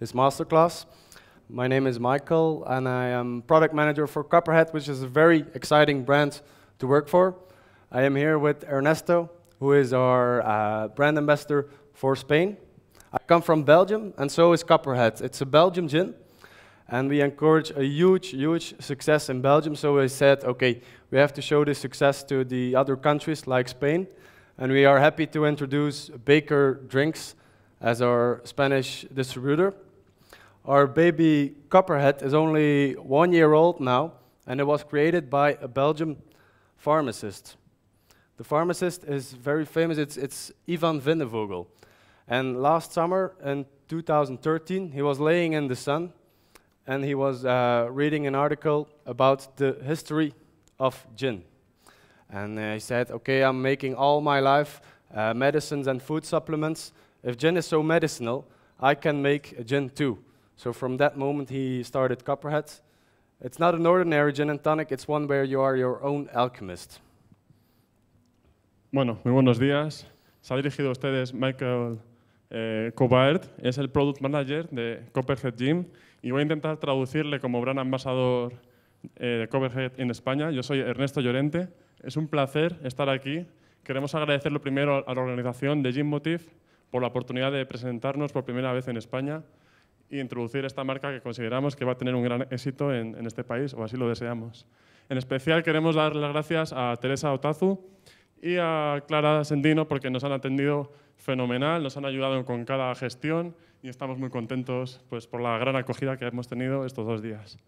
this masterclass. My name is Michael, and I am product manager for Copperhead, which is a very exciting brand to work for. I am here with Ernesto, who is our uh, brand ambassador for Spain. I come from Belgium, and so is Copperhead. It's a Belgium gin, and we encourage a huge, huge success in Belgium. So we said, okay, we have to show this success to the other countries like Spain, and we are happy to introduce Baker Drinks as our Spanish distributor. Our baby Copperhead is only one year old now, and it was created by a Belgian pharmacist. The pharmacist is very famous, it's, it's Ivan Vindevogel. And last summer, in 2013, he was laying in the sun, and he was uh, reading an article about the history of gin. And uh, he said, okay, I'm making all my life uh, medicines and food supplements. If gin is so medicinal, I can make a gin too. So from that moment, he started Copperhead. It's not an ordinary gin and tonic, it's one where you are your own Bueno, muy buenos días. Se ha dirigido a ustedes Michael eh, es el Product Manager de Copperhead Gym y voy a intentar traducirle como gran ambasador eh, de Copperhead en España. Yo soy Ernesto Llorente, es un placer estar aquí. Queremos agradecerlo primero a la organización de Gym Motif por la oportunidad de presentarnos por primera vez en España y introducir esta marca que consideramos que va a tener un gran éxito en, este país, o así lo deseamos. En especial queremos dar las gracias a Teresa Otazu y a Clara Sendino porque nos han atendido fenomenal, nos han ayudado con cada gestión y estamos muy contentos pues, por la gran acogida que hemos tenido estos dos días.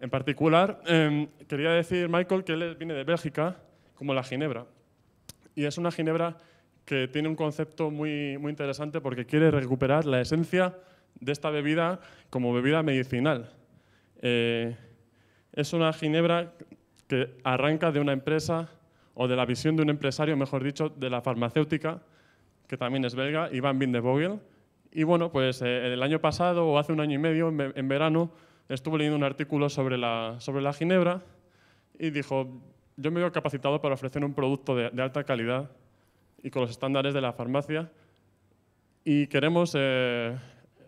En particular, em, quería decir, Michael, que él viene de Bélgica, como la Ginebra. Y es una Ginebra que tiene un concepto muy, muy interesante porque quiere recuperar la esencia de esta bebida como bebida medicinal. Eh, es una ginebra que arranca de una empresa o de la visión de un empresario, mejor dicho, de la farmacéutica, que también es belga, Iván Vogel Y bueno, pues eh, el año pasado o hace un año y medio, en, verano, estuve leyendo un artículo sobre la, sobre la ginebra y dijo, yo me veo capacitado para ofrecer un producto de, alta calidad y con los estándares de la farmacia y queremos eh,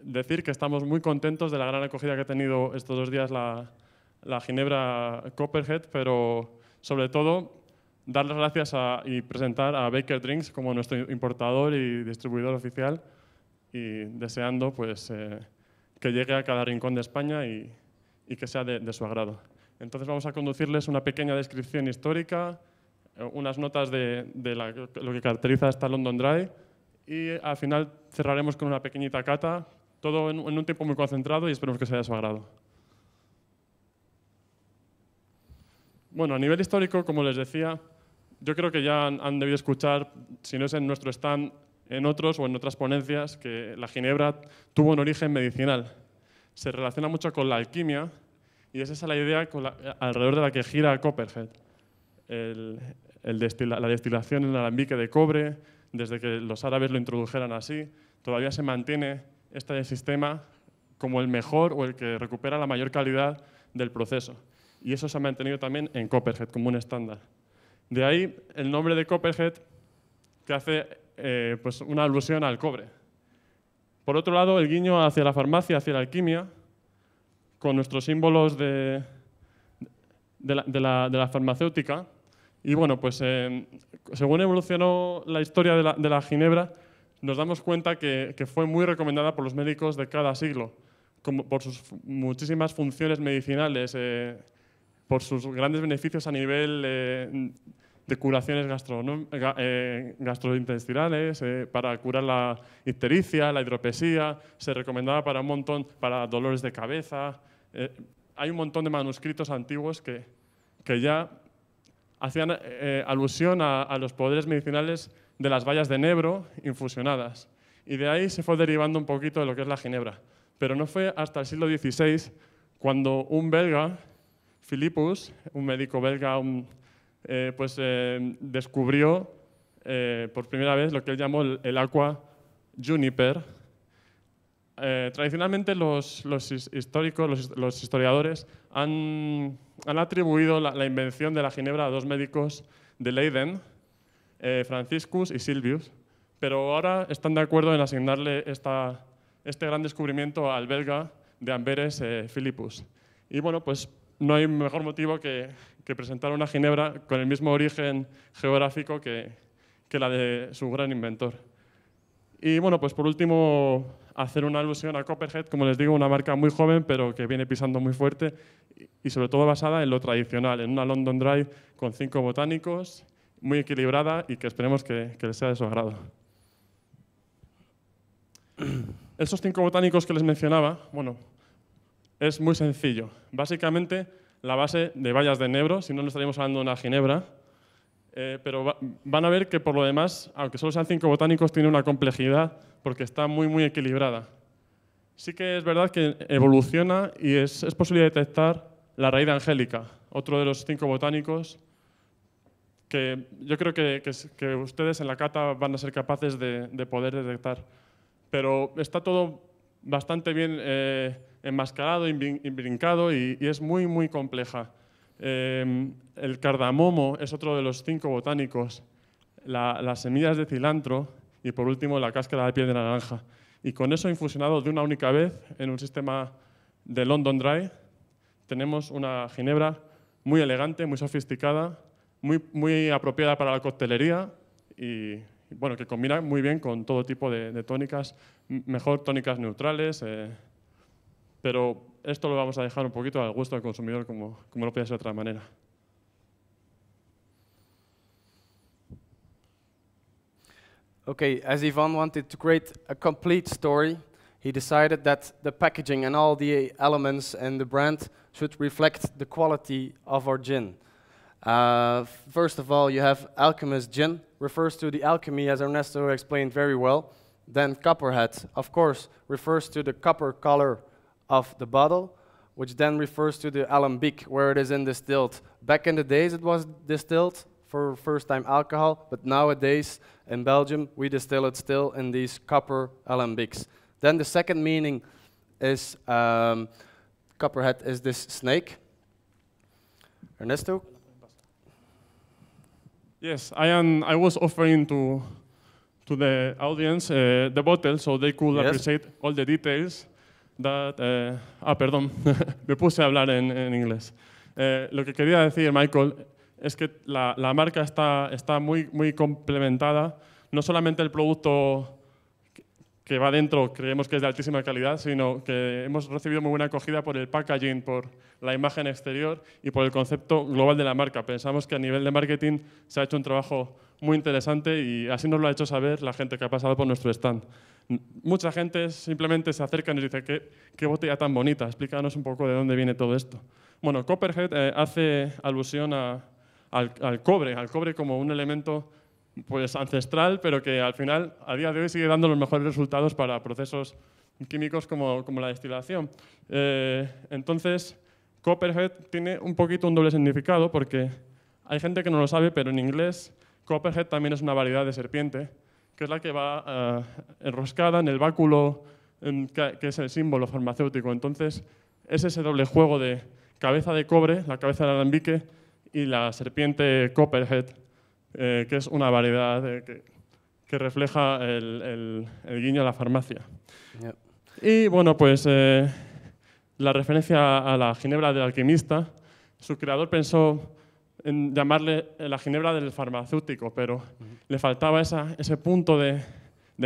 decir que estamos muy contentos de la gran acogida que ha tenido estos dos días la, la Ginebra Copperhead, pero sobre todo dar las gracias a, y presentar a Baker Drinks como nuestro importador y distribuidor oficial y deseando pues, eh, que llegue a cada rincón de España y, y que sea de, su agrado. Entonces vamos a conducirles una pequeña descripción histórica, eh, unas notas de, de lo que caracteriza esta London Dry y al final cerraremos con una pequeñita cata todo en, un tiempo muy concentrado y esperemos que sea de su agrado. Bueno, a nivel histórico, como les decía, yo creo que ya han, debido escuchar, si no es en nuestro stand, en otros o en otras ponencias, que la ginebra tuvo un origen medicinal. Se relaciona mucho con la alquimia y esa es la idea alrededor de la que gira Copperhead. la destilación en el alambique de cobre, desde que los árabes lo introdujeran así, todavía se mantiene este sistema como el mejor o el que recupera la mayor calidad del proceso. Y eso se ha mantenido también en Copperhead como un estándar. De ahí el nombre de Copperhead que hace eh, pues, una alusión al cobre. Por otro lado, el guiño hacia la farmacia, hacia la alquimia, con nuestros símbolos de, la, farmacéutica. Y bueno, pues eh, según evolucionó la historia de la, la ginebra, nos damos cuenta que, fue muy recomendada por los médicos de cada siglo, como por sus muchísimas funciones medicinales, eh, por sus grandes beneficios a nivel eh, de curaciones eh, gastrointestinales, para curar la ictericia, la hidropesía, se recomendaba para un montón, para dolores de cabeza. hay un montón de manuscritos antiguos que, ya hacían alusión a los poderes medicinales de las vallas de Nebro infusionadas. Y de ahí se fue derivando un poquito de lo que es la ginebra. Pero no fue hasta el siglo XVI cuando un belga, Philippus, un médico belga, eh, pues eh, descubrió eh, por primera vez lo que él llamó el, agua aqua juniper. tradicionalmente los, históricos, los, historiadores, han, atribuido la, la, invención de la ginebra a dos médicos de Leiden, eh, Franciscus y Silvius, pero ahora están de acuerdo en asignarle este gran descubrimiento al belga de Amberes eh, Philippus. Y bueno, pues no hay mejor motivo que, presentar una ginebra con el mismo origen geográfico que, la de su gran inventor. Y bueno, pues por último, hacer una alusión a Copperhead, como les digo, una marca muy joven, pero que viene pisando muy fuerte y sobre todo basada en lo tradicional, en una London Drive con cinco botánicos, muy equilibrada y que esperemos que, les sea de su agrado. Esos cinco botánicos que les mencionaba, bueno, es muy sencillo. Básicamente, la base de vallas de nebro, si no, no estaríamos hablando de una ginebra. Eh, pero van a ver que por lo demás, aunque solo sean cinco botánicos, tiene una complejidad porque está muy, muy equilibrada. Sí que es verdad que evoluciona y es, es posible detectar la raíz angélica, otro de los cinco botánicos que yo creo que, ustedes en la cata van a ser capaces de, poder detectar. Pero está todo bastante bien eh, enmascarado, imbrincado y, y, es muy, muy compleja. Em, el cardamomo es otro de los cinco botánicos, las semillas de cilantro y por último la cáscara de piel de naranja. Y con eso infusionado de una única vez en un sistema de London Dry, tenemos una ginebra muy elegante, muy sofisticada, muy, muy apropiada para la coctelería y bueno, que combina muy bien con todo tipo de, de tónicas, mejor tónicas neutrales, eh, pero esto lo vamos a dejar un poquito al gusto del consumidor como, como no puede ser de otra manera. Okay, as Ivan wanted to create a complete story, he decided that the packaging and all the elements and the brand should reflect the quality of our gin. Uh, first of all, you have alchemist gin, refers to the alchemy, as Ernesto explained very well. Then copperhead, of course, refers to the copper color of the bottle, which then refers to the alembic, where it is in distilled. Back in the days, it was distilled for first-time alcohol, but nowadays, in Belgium, we distill it still in these copper alembics. Then the second meaning is um, copperhead is this snake. Ernesto? Yes, I am. I was offering to to the audience uh, the bottle so they could appreciate all the details. That, uh, ah, perdón, me puse a hablar en, inglés. Eh, lo que quería decir, Michael, es que la, la marca está, está muy, muy complementada. No solamente el producto que va dentro creemos que es de altísima calidad, sino que hemos recibido muy buena acogida por el packaging, por la imagen exterior y por el concepto global de la marca. Pensamos que a nivel de marketing se ha hecho un trabajo muy interesante y así nos lo ha hecho saber la gente que ha pasado por nuestro stand. Mucha gente simplemente se acerca y nos dice, ¿qué, qué botella tan bonita? Explícanos un poco de dónde viene todo esto. Bueno, Copperhead eh, hace alusión al, al cobre, al cobre como un elemento pues ancestral, pero que al final, a día de hoy, sigue dando los mejores resultados para procesos químicos como, como la destilación. Eh, entonces, Copperhead tiene un poquito un doble significado porque hay gente que no lo sabe, pero en inglés Copperhead también es una variedad de serpiente, que es la que va eh, enroscada en el báculo, que, que es el símbolo farmacéutico. Entonces, es ese doble juego de cabeza de cobre, la cabeza del alambique y la serpiente Copperhead eh, que es una variedad que, refleja el, guiño a la farmacia. Y bueno, pues eh, la referencia a la ginebra del alquimista, su creador pensó en llamarle eh, la ginebra del farmacéutico, pero le faltaba ese punto de,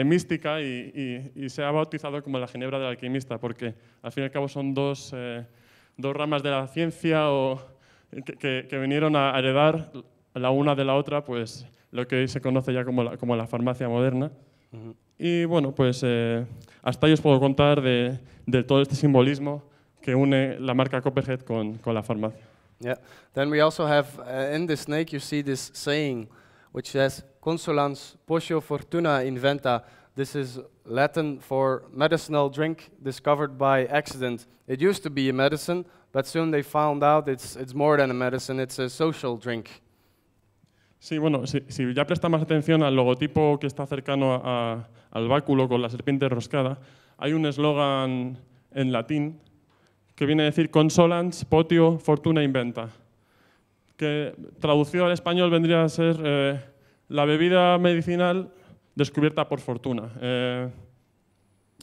mística y, se ha bautizado como la ginebra del alquimista, porque al fin y al cabo son dos, ramas de la ciencia que, que vinieron a heredar la una de la otra, pues lo que hoy se conoce ya como la, como la farmacia moderna. Y bueno, pues eh, hasta ahí os puedo contar de, todo este simbolismo que une la marca Copperhead con, con la farmacia. Yeah. Then we also have uh, in the snake you see this saying which says consolans potio fortuna inventa. This is Latin for medicinal drink discovered by accident. It used to be a medicine, but soon they found out it's, it's more than a medicine, it's a social drink. Sí, bueno, si, ya ya más atención al logotipo que está cercano al báculo con la serpiente roscada, hay un eslogan en latín que viene a decir consolans potio fortuna inventa, que traducido al español vendría a ser eh, la bebida medicinal descubierta por fortuna. Eh,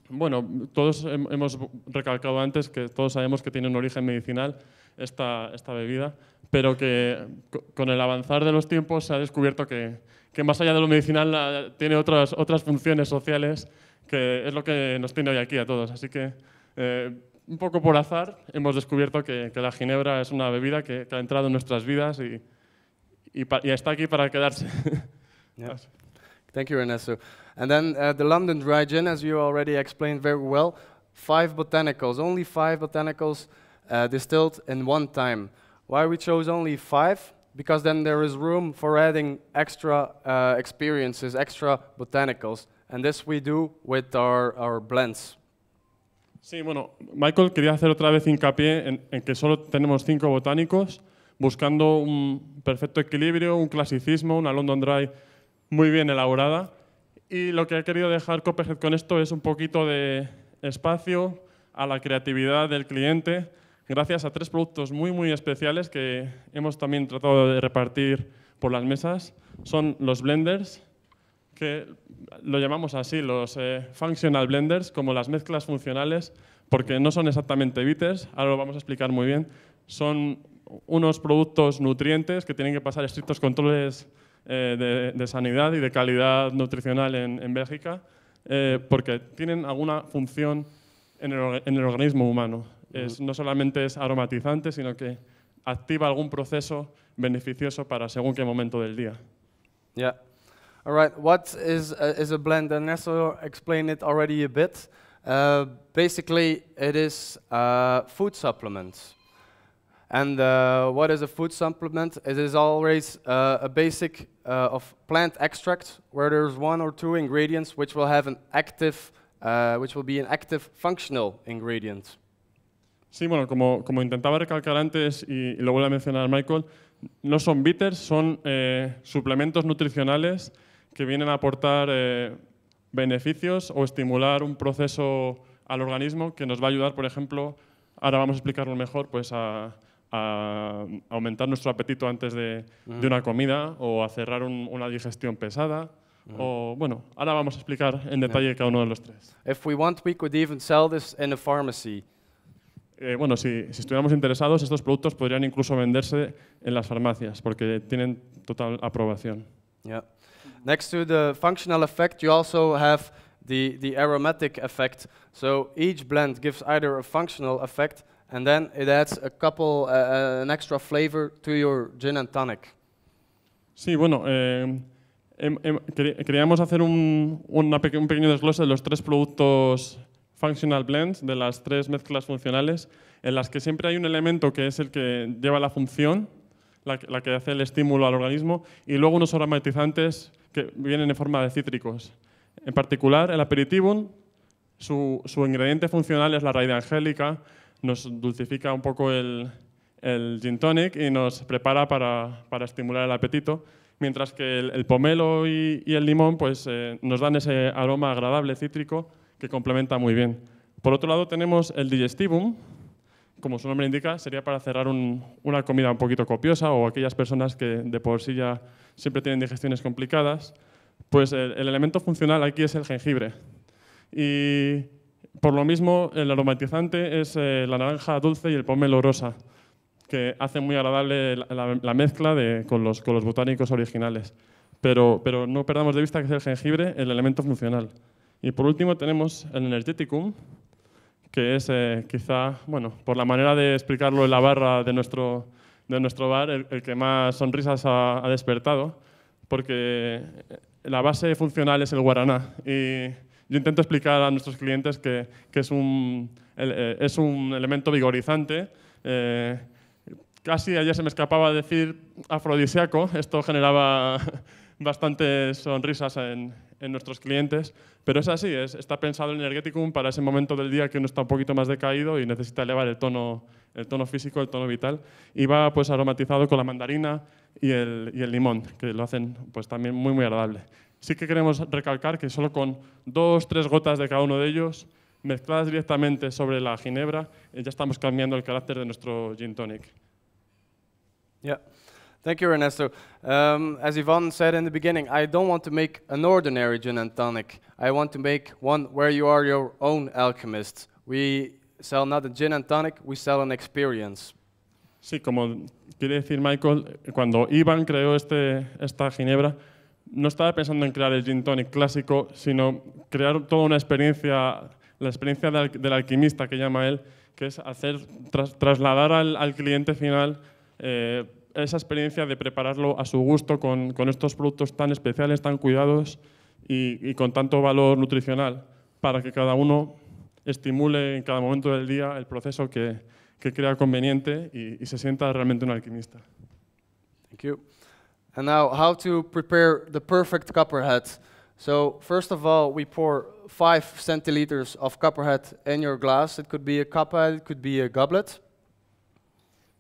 bueno, todos hemos recalcado antes que todos sabemos que tiene un origen medicinal esta, esta bebida, pero que con el avanzar de los tiempos se ha descubierto que, que más allá de lo medicinal tiene otras, otras funciones sociales que es lo que nos tiene hoy aquí a todos. Así que eh, un poco por azar hemos descubierto que, que la ginebra es una bebida que, ha entrado en nuestras vidas y, y, está aquí para quedarse. Thank you, Ernesto. And then uh, the London Dry Gin, as you already explained very well, five botanicals, only five botanicals uh, distilled in one time. Why we chose only five? Because then there is room for adding extra uh, experiences, extra botanicals, and this we do with our, our blends. Sí, bueno, Michael quería hacer otra vez hincapié en, en que solo tenemos cinco botánicos, buscando un perfecto equilibrio, un clasicismo, una London Dry muy bien elaborada. Y lo que he querido dejar Copperhead con esto es un poquito de espacio a la creatividad del cliente, gracias a tres productos muy, muy especiales que hemos también tratado de repartir por las mesas. Son los blenders, que lo llamamos así, los eh, functional blenders, como las mezclas funcionales, porque no son exactamente bitters, ahora lo vamos a explicar muy bien. Son unos productos nutrientes que tienen que pasar estrictos controles eh, de, sanidad y de calidad nutricional en, Bélgica, eh, porque tienen alguna función en el organismo humano. Es, no solamente es aromatizante, sino que activa algún proceso beneficioso para según qué momento del día. Yeah. All right. What is a, uh, is a blend? And Nestor explained it already a bit. Uh, basically, it is a uh, food supplements. And uh, what is a food supplement? It is always uh, a basic of plant extract where there's one or two ingredients which will have an active, which will be an active functional ingredient. Sí, bueno, como, como intentaba recalcar antes y, lo vuelvo a mencionar Michael, no son bitters, son eh, suplementos nutricionales que vienen a aportar eh, beneficios o estimular un proceso al organismo que nos va a ayudar, por ejemplo, ahora vamos a explicarlo mejor, pues a, aumentar nuestro apetito antes de, de, una comida o a cerrar una digestión pesada. O bueno, ahora vamos a explicar en detalle cada uno de los tres. If we want, we could even sell this pharmacy. Eh, bueno, si, estuviéramos interesados, estos productos podrían incluso venderse en las farmacias porque tienen total aprobación. Yeah. Next to the functional effect, you also have the, the aromatic effect. So each blend gives either a functional effect and then it adds a couple, uh, uh, an extra flavor to your gin and tonic. Sí, bueno, eh, em, em, queríamos hacer un, un pequeño desglose de los tres productos functional blends, de las tres mezclas funcionales, en las que siempre hay un elemento que es el que lleva la función, la, que hace el estímulo al organismo, y luego unos aromatizantes que vienen en forma de cítricos. En particular, el aperitivo, su, ingrediente funcional es la raíz angélica, nos dulcifica un poco el, gin tonic y nos prepara para, estimular el apetito, mientras que el, pomelo y, el limón pues, eh, nos dan ese aroma agradable cítrico que complementa muy bien. Por otro lado tenemos el digestivum, como su nombre indica, sería para cerrar una comida un poquito copiosa o aquellas personas que de por sí ya siempre tienen digestiones complicadas, pues el, elemento funcional aquí es el jengibre. Y por lo mismo, el aromatizante es eh, la naranja dulce y el pomelo rosa, que hace muy agradable la, mezcla con, los, botánicos originales. pero no perdamos de vista que es el jengibre el elemento funcional. Y por último tenemos el energeticum, que es eh, quizá, bueno, por la manera de explicarlo en la barra de nuestro, de nuestro bar, el, que más sonrisas ha, despertado, porque eh, la base funcional es el guaraná. Y yo intento explicar a nuestros clientes que, que es, un, eh, es un elemento vigorizante. casi ayer se me escapaba decir afrodisíaco, esto generaba bastantes sonrisas en, en nuestros clientes, pero es así, es, está pensado el Energeticum para ese momento del día que uno está un poquito más decaído y necesita elevar el tono, el tono físico, el tono vital, y va pues aromatizado con la mandarina y el, limón, que lo hacen pues también muy muy agradable. Sí que queremos recalcar que solo con dos, tres gotas de cada uno de ellos, mezcladas directamente sobre la ginebra, eh, ya estamos cambiando el carácter de nuestro gin tonic. Ya. Thank you, Ernesto. Um, as Ivan said in the beginning, I don't want to make an ordinary gin and tonic. I want to make one where you are your own alchemist. We sell not a gin and tonic, we sell an experience. Sí, como quiere decir Michael, cuando Ivan creó este, esta ginebra, no estaba pensando en crear el gin tonic clásico, sino crear toda una experiencia, la experiencia del, del alquimista que llama él, que es hacer tras, trasladar al, al cliente final eh, esa experiencia de prepararlo a su gusto con, con estos productos tan especiales, tan cuidados y, con tanto valor nutricional para que cada uno estimule en cada momento del día el proceso que, que crea conveniente y, se sienta realmente un alquimista. Thank you. And now, how to prepare the perfect copperhead. So first of all, we pour five centiliters of copperhead in your glass. It could be a copperhead, it could be a goblet.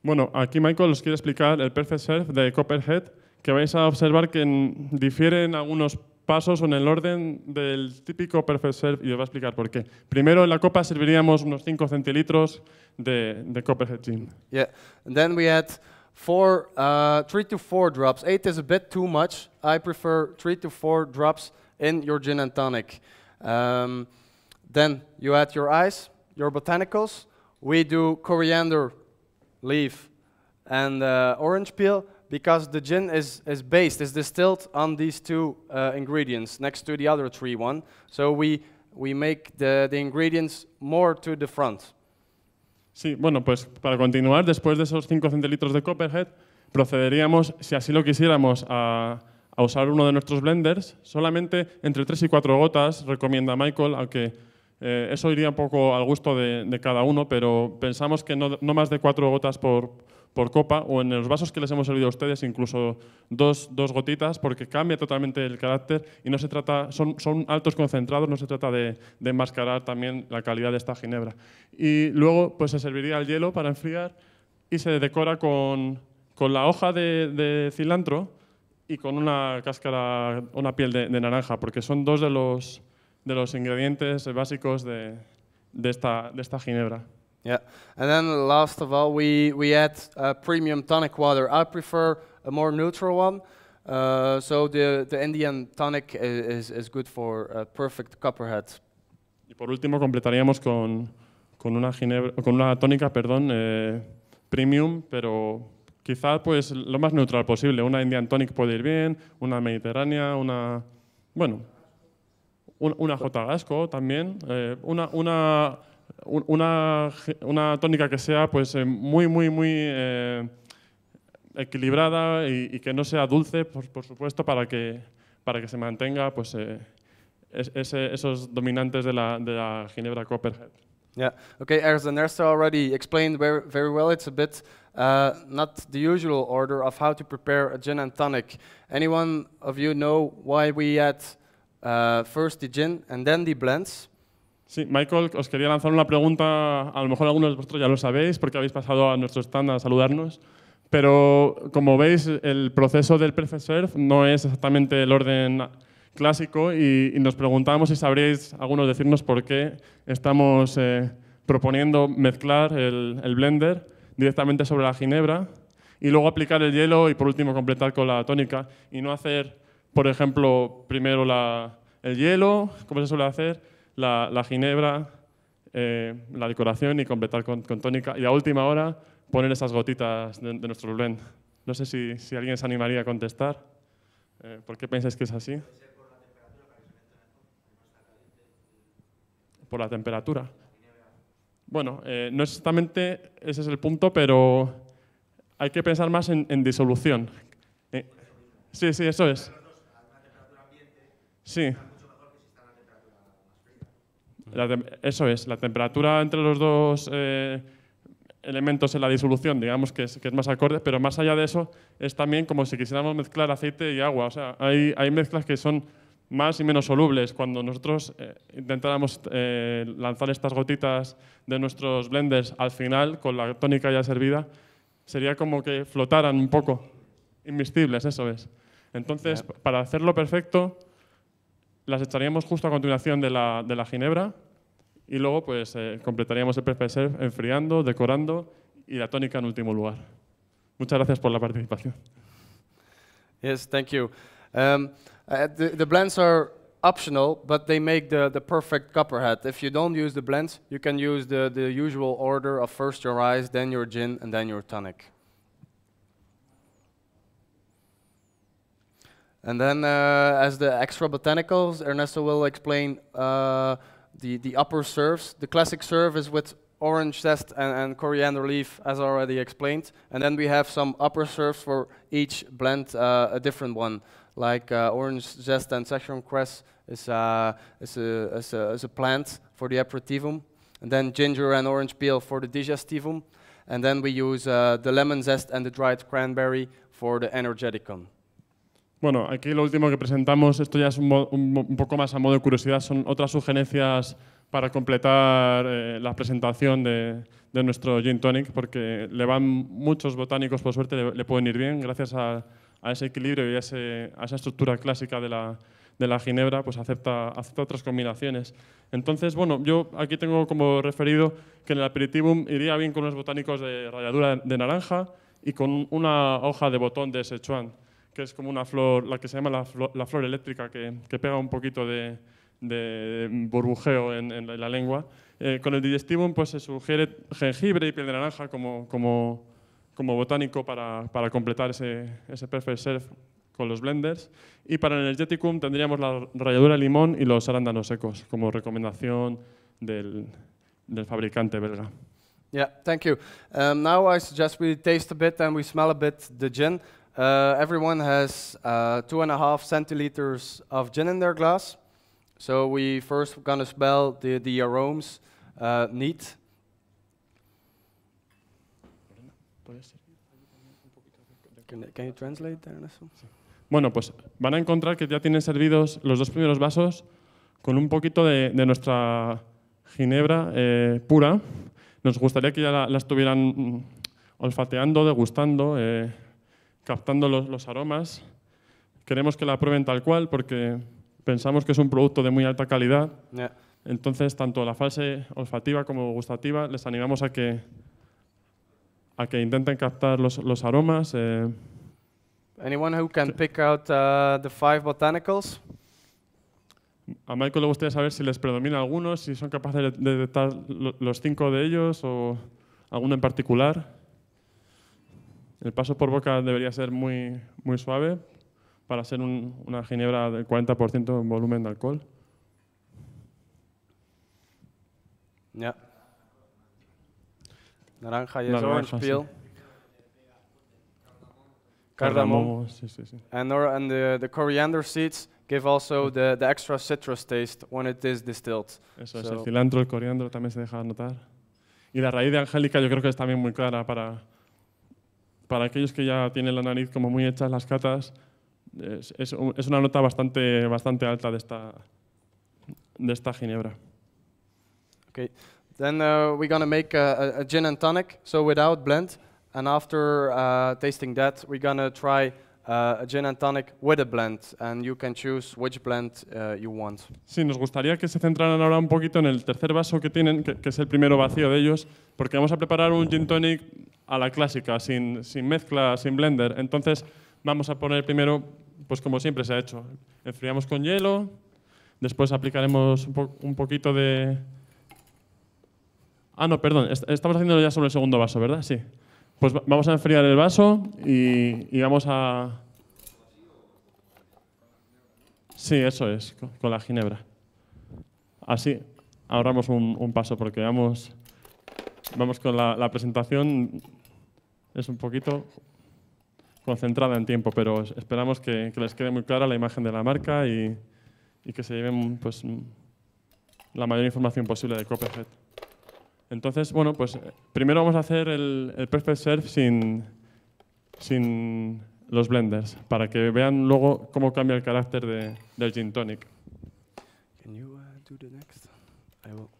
Bueno, aquí Michael os quiere explicar el Perfect Serve de Copperhead, que vais a observar que difieren algunos pasos o en el orden del típico Perfect Serve. y os va a explicar por qué. Primero en la copa serviríamos unos 5 centilitros de, de Copperhead Gin. Yeah, And then we add four, uh, three to four drops. Eight is a bit too much. I prefer three to four drops in your gin and tonic. Um, then you add your ice, your botanicals. We do coriander leaf, and uh, orange peel because the gin is, is based, is distilled on these two uh, ingredients next to the other three one. So we, we make the, the ingredients more to the front. Sí, bueno, pues para continuar, después de esos 5 centilitros de Copperhead, procederíamos, si así lo quisiéramos, a, a usar uno de nuestros blenders. Solamente entre 3 y 4 gotas, recomienda Michael, aunque Eh, eso iría un poco al gusto de, cada uno, pero pensamos que no, más de cuatro gotas por, copa o en los vasos que les hemos servido a ustedes incluso dos, gotitas porque cambia totalmente el carácter y no se trata, son, altos concentrados, no se trata de, enmascarar también la calidad de esta ginebra. Y luego pues se serviría el hielo para enfriar y se decora con, la hoja de, cilantro y con una cáscara, una piel de naranja, porque son dos de los de los ingredientes básicos de, de, esta, de esta ginebra. Yeah, and then last of all, we, we add a premium tonic water. I prefer a more neutral one. Uh, so the, the Indian tonic is, is good for a perfect copperhead. Y por último completaríamos con, con una ginebra, con una tónica, perdón, eh, premium, pero quizá pues lo más neutral posible. Una Indian tonic puede ir bien, una mediterránea, una bueno, pues- eh, una una jotagasco también, una, una, una, una, tónica que sea pues, eh, muy, muy, muy eh, equilibrada y, que no sea dulce, por, por, supuesto, para que, para que se mantenga pues, esos dominantes de la, de la Ginebra Copperhead. Yeah. Okay, as ya already explained very, very well, it's a bit uh, not the usual order of how to prepare a gin and tonic. Anyone of you know why we add Uh, first the gin and then the blends. Sí, Michael, os quería lanzar una pregunta, a lo mejor algunos de vosotros ya lo sabéis porque habéis pasado a nuestro stand a saludarnos, pero como veis el proceso del Perfect no es exactamente el orden clásico y, nos preguntábamos si sabréis algunos decirnos por qué estamos eh, proponiendo mezclar el blender directamente sobre la ginebra y luego aplicar el hielo y por último completar con la tónica y no hacer por ejemplo, primero el hielo, como se suele hacer, la, ginebra, eh, la decoración y completar con, tónica. Y a última hora poner esas gotitas de, nuestro blend. No sé si, alguien se animaría a contestar. Eh, ¿Por qué pensáis que es así? Por la temperatura. Bueno, eh, no exactamente ese es el punto, pero hay que pensar más en disolución. Eh, sí, sí, eso es. Sí. eso es, la temperatura entre los dos eh, elementos en la disolución, digamos que es, más acorde, pero más allá de eso es también como si quisiéramos mezclar aceite y agua. O sea, hay, mezclas que son más y menos solubles. Cuando nosotros eh, intentáramos eh, lanzar estas gotitas de nuestros blenders al final, con la tónica ya servida, sería como que flotaran un poco. invisibles, eso es. Entonces, para hacerlo perfecto, las echaríamos justo a continuación de la, de la ginebra y luego pues eh, completaríamos el pre-preserve enfriando, decorando y la tónica en último lugar. Muchas gracias por la participación. Yes, thank you. Um, uh, the, the, blends are optional, but they make the, the perfect copperhead. If you don't use the blends, you can use the, the usual order of first your ice, then your gin, and then your tonic. And then uh, as the extra botanicals, Ernesto will explain uh, the, the upper serves. The classic serve is with orange zest and, and, coriander leaf, as already explained. And then we have some upper serves for each blend, uh, a different one, like uh, orange zest and Szechuan cress is, uh, is, a, is, a, is, a, plant for the aperitivum. And then ginger and orange peel for the digestivum. And then we use uh, the lemon zest and the dried cranberry for the energeticum. Bueno, aquí lo último que presentamos, esto ya es un, poco más a modo de curiosidad, son otras sugerencias para completar eh, la presentación de, de, nuestro Gin Tonic, porque le van muchos botánicos, por suerte, le, pueden ir bien, gracias a, ese equilibrio y a, esa estructura clásica de la, ginebra, pues acepta, acepta, otras combinaciones. Entonces, bueno, yo aquí tengo como referido que en el aperitivo iría bien con unos botánicos de ralladura de naranja y con una hoja de botón de Sichuan que es como una flor, la que se llama la flor, eléctrica, que, que, pega un poquito de, burbujeo en, la, lengua. Eh, con el digestivum pues, se sugiere jengibre y piel de naranja como, como, como botánico para, para, completar ese, ese perfect self con los blenders. Y para el energeticum tendríamos la ralladura de limón y los arándanos secos como recomendación del, del fabricante belga. Yeah, thank you. Um, now I suggest we taste a bit and we smell a bit the gin. Uh, everyone has uh, two and a half centiliters of gin in their glass. So we first gonna spell the, the aromas uh, neat. Can, can you translate Bueno, pues van a encontrar que ya tienen servidos los dos primeros vasos con un poquito de, de nuestra ginebra eh, pura. Nos gustaría que ya la, estuvieran olfateando, degustando. Eh, captando los, aromas. Queremos que la prueben tal cual porque pensamos que es un producto de muy alta calidad. Entonces, tanto la fase olfativa como gustativa, les animamos a que, a que intenten captar los, los aromas. Eh. Anyone who can pick out uh, the five botanicals? A Michael le gustaría saber si les predomina algunos, si son capaces de detectar los cinco de ellos o alguno en particular. El paso por boca debería ser muy, muy suave para ser un, una ginebra del 40% en volumen de alcohol. Ya. Naranja y orange peel. Cardamom. Sí, sí, sí. And, or, and the, the coriander seeds give also the, the extra citrus taste when it is distilled. Eso es, el cilantro, el coriandro también se deja notar. Y la raíz de angélica yo creo que es también muy clara para, para aquellos que ya tienen la nariz como muy hechas, las catas, es, una nota bastante, bastante alta de esta, de esta ginebra. Okay. Then uh, we're going to make a, gin and tonic, so without blend. And after uh, tasting that, we're going to try uh, a gin and tonic with a blend. And you can choose which blend uh, you want. Sí, nos gustaría que se centraran ahora un poquito en el tercer vaso que tienen, que, que es el primero vacío de ellos, porque vamos a preparar un gin tonic a la clásica, sin, mezcla, sin blender. Entonces vamos a poner primero, pues como siempre se ha hecho, enfriamos con hielo, después aplicaremos un, poquito de... Ah, no, perdón, estamos haciéndolo ya sobre el segundo vaso, ¿verdad? Sí. Pues vamos a enfriar el vaso y, vamos a... Sí, eso es, con la ginebra. Así ahorramos un, paso porque vamos, vamos con la presentación es un poquito concentrada en tiempo, pero esperamos que, les quede muy clara la imagen de la marca y, que se lleven pues, la mayor información posible de Copperhead. Entonces, bueno, pues primero vamos a hacer el, Perfect Surf sin, los blenders, para que vean luego cómo cambia el carácter de, del gin tonic. Uh,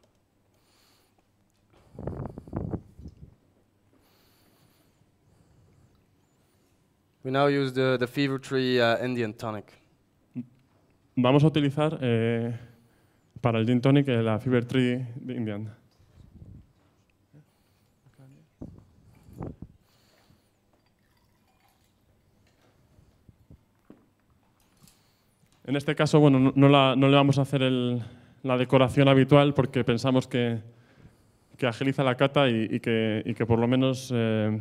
We now use Fever Tree uh, Indian Tonic. Vamos a utilizar eh, para el gin tonic eh, la Fever Tree de Indian. En este caso, bueno, no, le vamos a hacer la decoración habitual porque pensamos que, agiliza la cata y, que, por lo menos eh,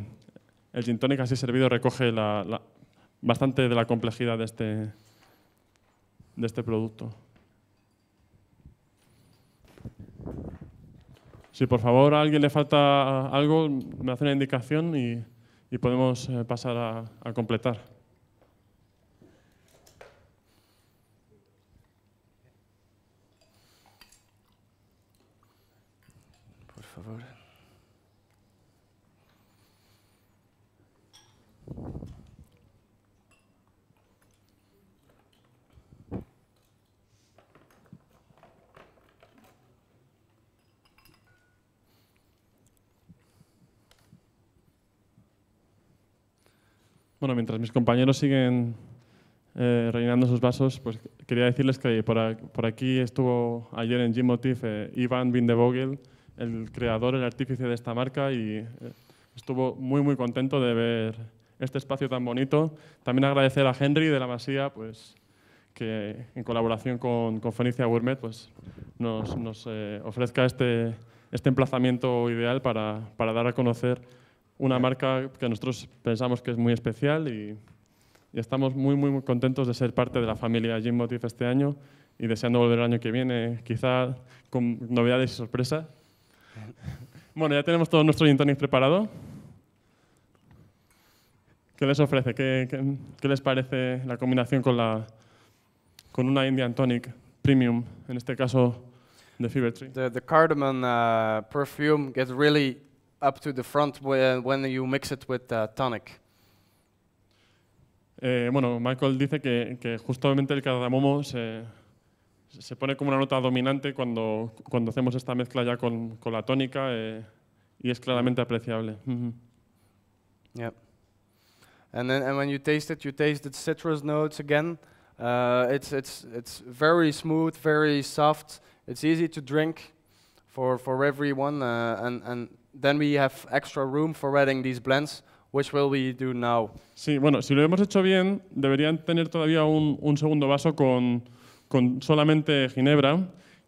el gin así servido recoge bastante de la complejidad de este, de este producto. Si por favor a alguien le falta algo, me hace una indicación y, podemos eh, pasar a, a completar. Por favor. Bueno, mientras mis compañeros siguen eh, rellenando sus vasos, pues quería decirles que por, aquí estuvo ayer en Gmotif eh, Iván Vindevogel, el creador, el artífice de esta marca, y eh, estuvo muy, muy contento de ver este espacio tan bonito. También agradecer a Henry de la Masía, pues, que en colaboración con, con Fenicia Gourmet pues, nos, nos eh, ofrezca este, este emplazamiento ideal para, para dar a conocer una marca que nosotros pensamos que es muy especial y, estamos muy, muy contentos de ser parte de la familia Jim Motif este año y deseando volver el año que viene, quizá con novedades y sorpresas. Bueno, ya tenemos todo nuestro gin tonic preparado. ¿Qué les ofrece? ¿Qué, les parece la combinación con, la, con una Indian Tonic Premium, en este caso de Fever Tree? The, cardamom uh, perfume gets really up to the front when you mix it with uh, tonic. Eh, bueno, Michael dice que, que, justamente el cardamomo se, se pone como una nota dominante cuando, cuando hacemos esta mezcla ya con, con la tónica eh, y es claramente apreciable. Mm -hmm. Yeah. And then and when you taste it, you taste the citrus notes again. Uh, it's it's it's very smooth, very soft. It's easy to drink for for everyone, uh, and and then we have extra room for adding these blends, which will we do now. Sí, bueno, si lo hemos hecho bien, deberían tener todavía un, segundo vaso con, con solamente ginebra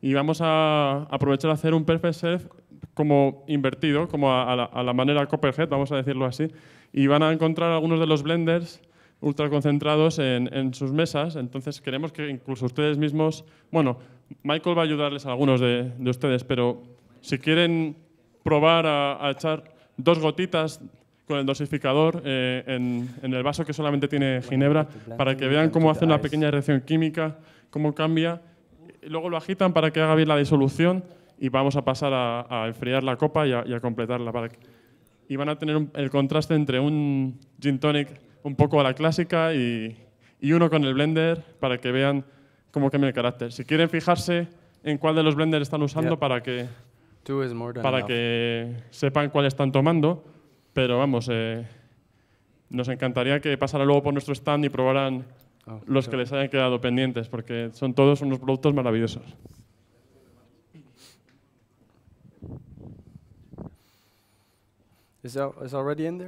y vamos a aprovechar a hacer un perfect serve como invertido, como a, la, manera Copperhead, vamos a decirlo así, y van a encontrar algunos de los blenders ultra concentrados en, en sus mesas, entonces queremos que incluso ustedes mismos, bueno, Michael va a ayudarles a algunos de, de ustedes, pero si quieren probar a, echar dos gotitas con el dosificador eh, en, el vaso que solamente tiene ginebra para que vean cómo hace una pequeña reacción química, cómo cambia. Luego lo agitan para que haga bien la disolución y vamos a pasar a, enfriar la copa y a, completarla. y van a tener el contraste entre un gin tonic un poco a la clásica y, uno con el blender para que vean cómo cambia el carácter. Si quieren fijarse en cuál de los blenders están usando para que para que sepan cuál están tomando, pero vamos, eh, nos encantaría que pasara luego por nuestro stand y probaran oh, los que les hayan quedado pendientes, porque son todos unos productos maravillosos. Is, already in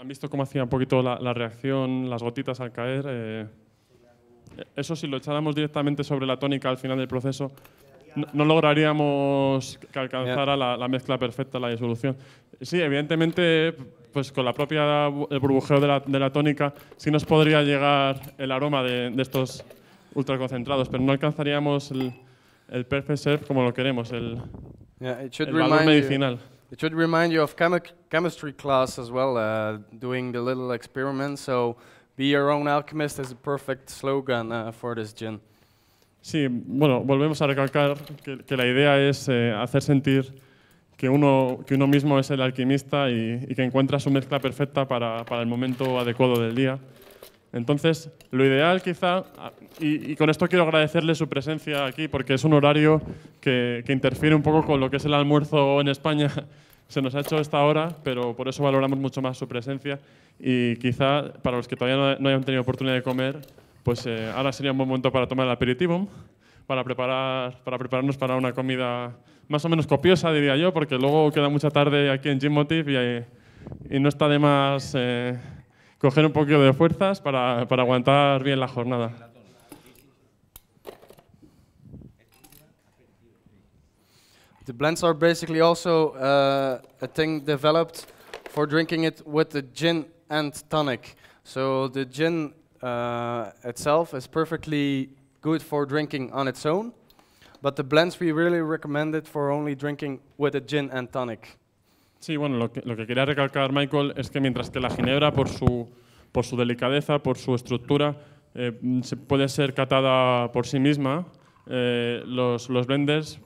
¿Han visto cómo hacía un poquito la, reacción, las gotitas al caer? Eh, eso si lo echáramos directamente sobre la tónica al final del proceso, no, lograríamos que alcanzara la, mezcla perfecta, la disolución. Sí, evidentemente, pues con la propia el burbujeo de la, tónica, sí nos podría llegar el aroma de, estos ultraconcentrados, pero no alcanzaríamos el, perfecto perfect como lo queremos, el, medicinal. should remind you of chemistry class as well, uh, doing the little Be your own alchemist is a perfect slogan uh, for this gin. Sí, bueno, volvemos a recalcar que, la idea es eh, hacer sentir que uno, que uno mismo es el alquimista y, que encuentra su mezcla perfecta para, para, el momento adecuado del día. Entonces, lo ideal quizá, ah, y, y, con esto quiero agradecerle su presencia aquí, porque es un horario que, que interfiere un poco con lo que es el almuerzo en España se nos ha hecho esta hora, pero por eso valoramos mucho más su presencia y quizá para los que todavía no hayan tenido oportunidad de comer, pues eh, ahora sería un buen momento para tomar el aperitivo, para, preparar, para prepararnos para una comida más o menos copiosa, diría yo, porque luego queda mucha tarde aquí en Gym eh, y, no está de más eh, coger un poquito de fuerzas para, para aguantar bien la jornada. The blends are basically also uh, a thing developed for drinking it with the gin and tonic. So the gin uh, itself is perfectly good for drinking on its own, but the blends we really recommend it for only drinking with a gin and tonic. Sí, bueno, lo que, lo que quería recalcar Michael es que mientras que la ginebra, por su, por su delicadeza, por su estructura, eh, se puede ser catada por sí misma, eh, los, los blenders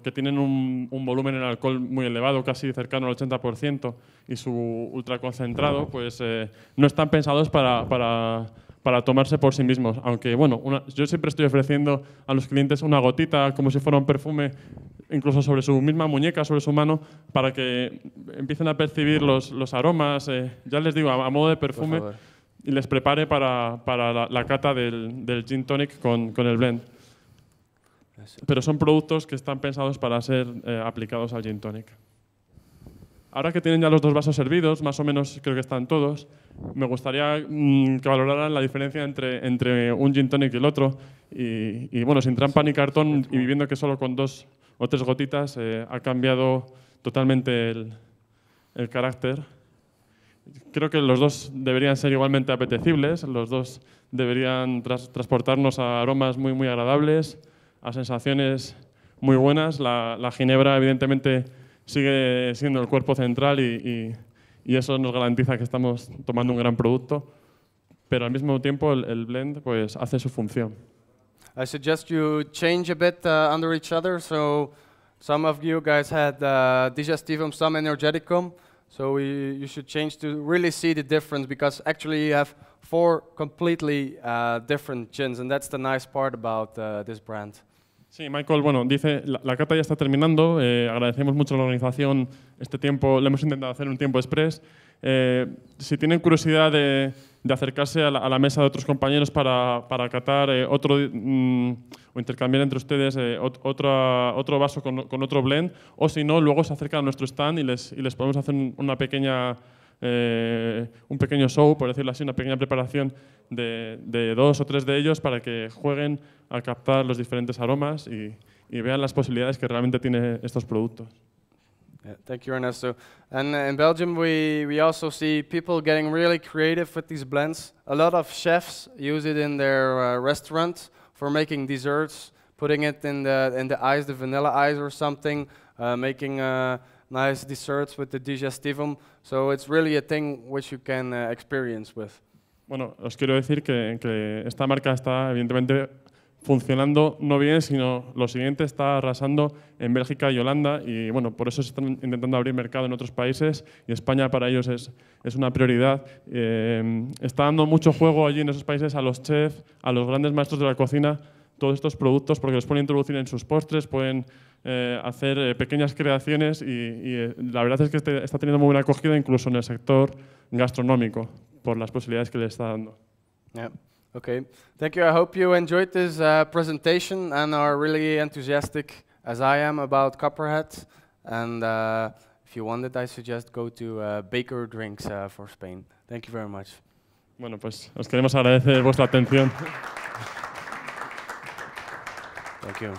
que tienen un, un, volumen en alcohol muy elevado, casi cercano al 80%, y su ultraconcentrado, pues eh, no están pensados para, para, para, tomarse por sí mismos. Aunque, bueno, yo siempre estoy ofreciendo a los clientes una gotita, como si fuera un perfume, incluso sobre su misma muñeca, sobre su mano, para que empiecen a percibir los, los aromas, eh, ya les digo, a, modo de perfume, y les prepare para, para la, cata del, del gin tonic con, con el blend. Pero son productos que están pensados para ser eh, aplicados al gin tonic. Ahora que tienen ya los dos vasos servidos, más o menos creo que están todos, me gustaría mm, que valoraran la diferencia entre, entre un gin tonic y el otro. Y, bueno, sin trampa ni cartón y viviendo que solo con dos o tres gotitas eh, ha cambiado totalmente el, carácter. Creo que los dos deberían ser igualmente apetecibles, los dos deberían transportarnos a aromas muy, muy agradables a sensaciones muy buenas. La, la ginebra, evidentemente, sigue siendo el cuerpo central y, y, y, eso nos garantiza que estamos tomando un gran producto, pero al mismo tiempo el, el blend pues, hace su función. I suggest you change a bit uh, under each other. So some of you guys had uh, digestivum, some energeticum. So we, you should change to really see the difference because actually you have four completely uh, different gins, and that's the nice part about uh, this brand. Sí, Michael, bueno, dice, la, cata ya está terminando, eh, agradecemos mucho a la organización este tiempo, le hemos intentado hacer un tiempo express. Eh, si tienen curiosidad de, acercarse a la, mesa de otros compañeros para, para catar eh, otro, mm, o intercambiar entre ustedes otro vaso con, otro blend, o si no, luego se acercan a nuestro stand y les, y les podemos hacer una pequeña eh, un pequeño show, por decirlo así, una pequeña preparación de, de, dos o tres de ellos para que jueguen a captar los diferentes aromas y, y vean las posibilidades que realmente tienen estos productos. thank you, Ernesto. And uh, in Belgium, we, we also see people getting really creative with these blends. A lot of chefs use it in their uh, restaurant for making desserts, putting it in the in the ice, the vanilla ice or something, uh, making uh, nice desserts with the digestivum. So it's really a thing which uh, Bueno, os quiero decir que, esta marca está evidentemente funcionando no bien, sino lo siguiente está arrasando en Bélgica y Holanda y bueno, por eso se están intentando abrir mercado en otros países y España para ellos es, es una prioridad. Eh, está dando mucho juego allí en esos países a los chefs, a los grandes maestros de la cocina, todos estos productos porque los pueden introducir en sus postres, pueden eh, hacer eh, pequeñas creaciones y, y eh, la verdad es que este, está teniendo muy buena acogida incluso en el sector gastronómico por las posibilidades que le está dando. Yeah. Okay. Thank you. I hope you enjoyed this uh, presentation and are really enthusiastic as I am about Copperhead. And uh, if you want I suggest go to uh, Baker Drinks uh, for Spain. Thank you very much. Bueno, pues os queremos agradecer vuestra atención. Thank you.